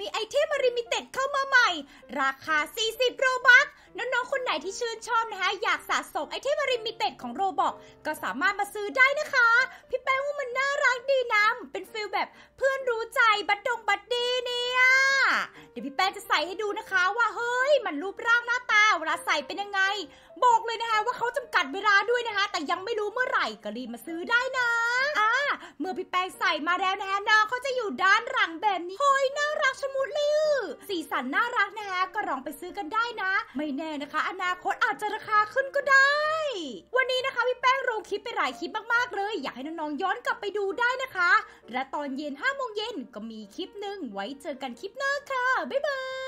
มีไอเทมริมิเต็ดเข้ามาใหม่ ราคา 40 โรบัคน้องๆ คนไหนที่ชื่นชอบนะคะอยากสะสมไอเทมริมิเต็ดของโรบอกก็สามารถมาซื้อได้นะคะ พี่แป้งว่ามันน่ารักดีนะเป็นฟิลแบบเพื่อนรู้ใจบัดดงบัดดีเนี่ยเดี๋ยวพี่แป้งจะใส่ให้ดูนะคะว่าเฮ้ยมันรูปร่างหน้าตาเวลาใส่เป็นยังไงบอกเลยนะคะว่าเขาจำกัดเวลาด้วยนะคะ แต่ยังไม่รู้เมื่อไหร่ก็รีบมาซื้อได้นะลงใส่มาแล้วนะฮะน้องเขาจะอยู่ด้านหลังแบบนี้เฮ้ยน่ารักชะมุดเลย สีสันน่ารักนะฮะก็ลองไปซื้อกันได้นะ ไม่แน่นะคะ อนาคตอาจจะราคาขึ้นก็ได้ วันนี้นะคะพี่แป้งลงคลิปไปหลายคลิปมากๆเลย อยากให้น้องๆย้อนกลับไปดูได้นะคะ และตอนเย็น5โมงเย็นก็มีคลิปหนึ่งไว้เจอกันคลิปหน้าค่ะบ๊ายบาย